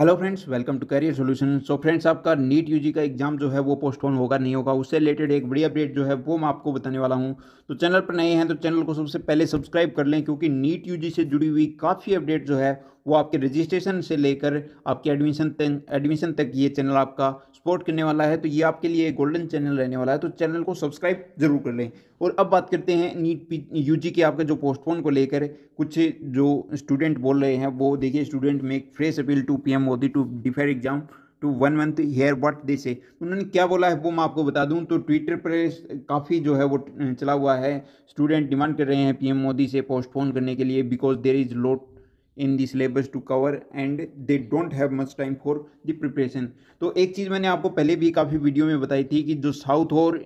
hello friends welcome to career solution so friends आपका NEET UG का exam जो है वो पोस्टपोन होगा नहीं होगा उससे रिलेटेड एक बड़ी अपडेट जो है वो मैं आपको बताने वाला हूं तो चैनल पर नए हैं तो चैनल को सबसे पहले सब्सक्राइब कर लें क्योंकि नीट यूजी से जुड़ी हुई काफ़ी अपडेट जो है वो आपके रजिस्ट्रेशन से लेकर आपके एडमिशन तक एडमिशन तक ये चैनल आपका सपोर्ट करने वाला है तो ये आपके लिए गोल्डन चैनल रहने वाला है तो चैनल को सब्सक्राइब जरूर कर लें और अब बात करते हैं नीट पी यू जी के आपके जो पोस्टपोन को लेकर कुछ जो स्टूडेंट बोल रहे हैं वो देखिए student make fresh appeal to P M Modi to defer exam to one month here what they say उन्होंने क्या बोला है वो मैं आपको बता दूं तो ट्विटर पर काफ़ी जो है वो चला हुआ है स्टूडेंट डिमांड कर रहे हैं पीएम मोदी से पोस्टपोन करने के लिए because there is lot in the syllabus to cover and they don't have much time for the preparation तो एक चीज़ मैंने आपको पहले भी काफ़ी वीडियो में बताई थी कि जो साउथ और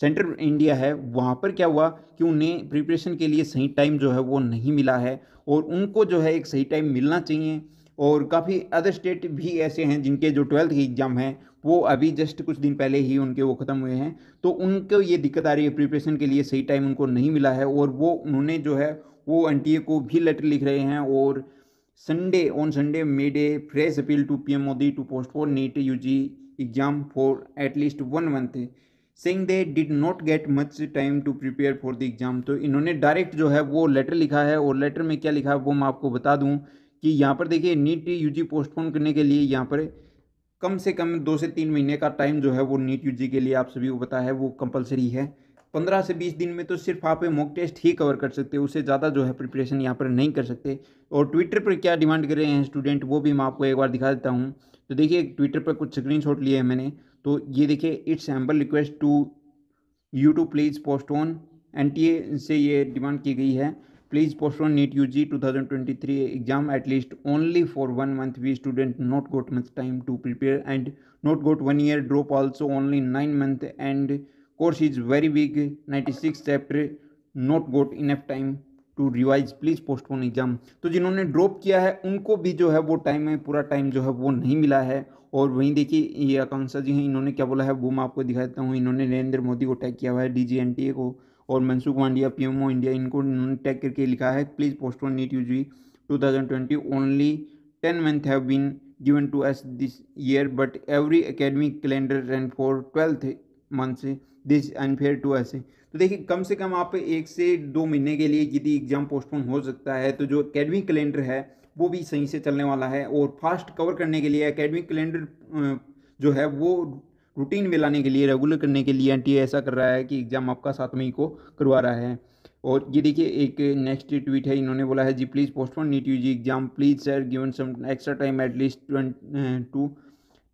सेंट्रल eh, इंडिया है वहाँ पर क्या हुआ कि उन्हें प्रिपरेशन के लिए सही टाइम जो है वो नहीं मिला है और उनको जो है एक सही टाइम मिलना चाहिए और काफ़ी अदर स्टेट भी ऐसे हैं जिनके जो ट्वेल्थ के एग्ज़ाम हैं वो अभी जस्ट कुछ दिन पहले ही उनके वो ख़त्म हुए हैं तो उनको ये दिक्कत आ रही है प्रिपरेशन के लिए सही टाइम उनको नहीं मिला है और वो उन्होंने जो है वो एन को भी लेटर लिख रहे हैं और Sunday on Sunday made a fresh appeal to PM Modi to for NEET UG exam for at least one month since they did not get much time to prepare for the exam तो इन्होंने direct जो है वो letter लिखा है और letter में क्या लिखा है वो मैं आपको बता दूं कि यहाँ पर देखिए नीट यूजी पोस्टपोन करने के लिए यहाँ पर कम से कम दो से तीन महीने का टाइम जो है वो नीट यूजी के लिए आप सभी को पता है वो कंपलसरी है पंद्रह से बीस दिन में तो सिर्फ आप मॉक टेस्ट ही कवर कर सकते हैं उससे ज़्यादा जो है प्रिपरेशन यहाँ पर नहीं कर सकते और ट्विटर पर क्या डिमांड कर रहे हैं स्टूडेंट वो भी मैं आपको एक बार दिखा देता हूँ तो देखिए ट्विटर पर कुछ स्क्रीन शॉट लिए हैं मैंने तो ये देखिए it's humble request to you to please postpone एन से ये डिमांड की गई है please postpone NEET U G two thousand twenty three exam at least only for one month we student not got much time to prepare and not got one year drop also only nine month and course is very big 96 chapter not got enough time to revise please postpone exam तो जिन्होंने drop किया है उनको भी जो है वो time में पूरा टाइम जो है वो नहीं मिला है और वहीं देखिए ये आकांक्षा जी हैं इन्होंने क्या बोला है वो मैं आपको दिखा देता हूँ इन्होंने नरेंद्र मोदी को टैग किया हुआ है डी को और मनसुख मांडिया पी इंडिया इनको इन्होंने टैग करके लिखा है please postpone NEET U G two thousand twenty only ten month have been given to us this year but every academic calendar and for twelfth month से दिस अनफेयर टू ऐसे तो देखिए कम से कम आप एक से दो महीने के लिए यदि एग्ज़ाम पोस्टपोन हो सकता है तो जो अकेडमिक कैलेंडर है वो भी सही से चलने वाला है और फास्ट कवर करने के लिए अकेडमिक कैलेंडर जो है वो रूटीन में लाने के लिए रेगुलर करने के लिए एन ऐसा कर रहा है कि एग्ज़ाम आपका सात मई को करवा रहा है और ये देखिए एक नेक्स्ट ट्वीट है इन्होंने बोला है जी please postpone NEET U G exam please sir given some extra time at least to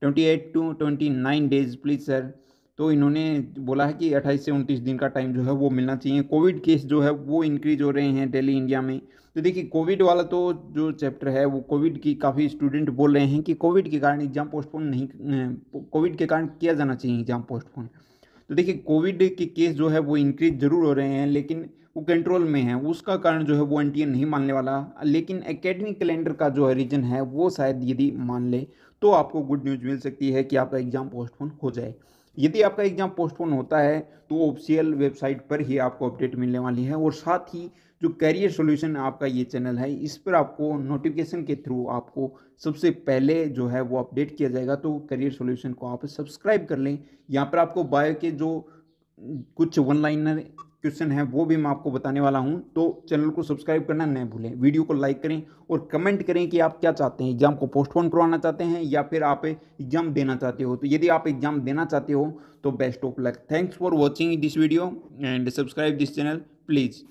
twenty eight to twenty nine days please sir तो इन्होंने बोला है कि 28 से 29 दिन का टाइम जो है वो मिलना चाहिए कोविड केस जो है वो इंक्रीज हो रहे हैं डेली इंडिया में तो देखिए कोविड वाला तो जो चैप्टर है वो कोविड की काफ़ी स्टूडेंट बोल रहे हैं कि कोविड के कारण एग्ज़ाम पोस्टपोन नहीं कोविड के कारण किया जाना चाहिए एग्ज़ाम पोस्टपोन तो देखिए कोविड के केस जो है वो इंक्रीज ज़रूर हो रहे हैं लेकिन वो कंट्रोल में है उसका कारण जो है वो एन नहीं मानने वाला लेकिन एकेडमिक कैलेंडर का जो है रीजन है वो शायद यदि मान ले तो आपको गुड न्यूज़ मिल सकती है कि आपका एग्ज़ाम पोस्टपोन हो जाए यदि आपका एग्ज़ाम पोस्टपोन होता है तो ऑफिशियल वेबसाइट पर ही आपको अपडेट मिलने वाली है और साथ ही जो कैरियर सॉल्यूशन आपका ये चैनल है इस पर आपको नोटिफिकेशन के थ्रू आपको सबसे पहले जो है वो अपडेट किया जाएगा तो करियर सॉल्यूशन को आप सब्सक्राइब कर लें यहाँ पर आपको बायो के जो कुछ वन लाइनर क्वेश्चन है वो भी मैं आपको बताने वाला हूं तो चैनल को सब्सक्राइब करना न भूलें वीडियो को लाइक करें और कमेंट करें कि आप क्या चाहते हैं एग्जाम को पोस्टपोन करवाना चाहते हैं या फिर आप एग्जाम देना चाहते हो तो यदि आप एग्जाम देना चाहते हो तो best of luck thanks for watching this video and subscribe this channel please